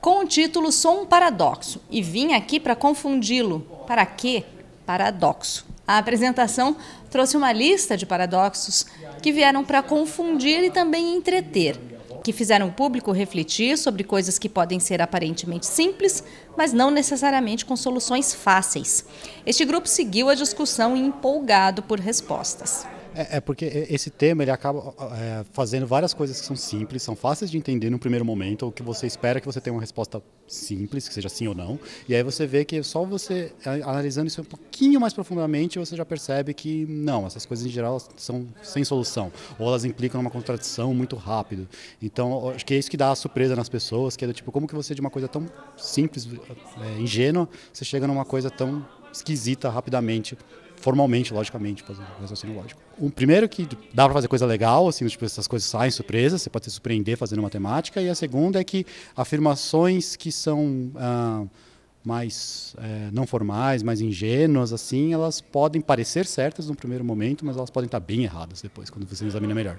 Com o título Sou um Paradoxo e vim aqui para confundi-lo. Para quê? Paradoxo. A apresentação trouxe uma lista de paradoxos que vieram para confundir e também entreter, que fizeram o público refletir sobre coisas que podem ser aparentemente simples, mas não necessariamente com soluções fáceis. Este grupo seguiu a discussão empolgado por respostas. É, é, porque esse tema ele acaba é, fazendo várias coisas que são simples, são fáceis de entender no primeiro momento, ou que você espera que você tenha uma resposta simples, que seja sim ou não. E aí você vê que é só você analisando isso um pouquinho mais profundamente, você já percebe que não, essas coisas em geral são sem solução, ou elas implicam uma contradição muito rápido. Então, acho que é isso que dá a surpresa nas pessoas, que é do tipo, como que você de uma coisa tão simples, é, ingênua, você chega numa coisa tão esquisita rapidamente formalmente, logicamente, fazendo um raciocínio lógico. O primeiro que dá para fazer coisa legal, assim, tipo, essas coisas saem surpresas, você pode se surpreender fazendo matemática, e a segunda é que afirmações que são ah, mais eh, não formais, mais ingênuas, assim, elas podem parecer certas no primeiro momento, mas elas podem estar tá bem erradas depois, quando você examina melhor.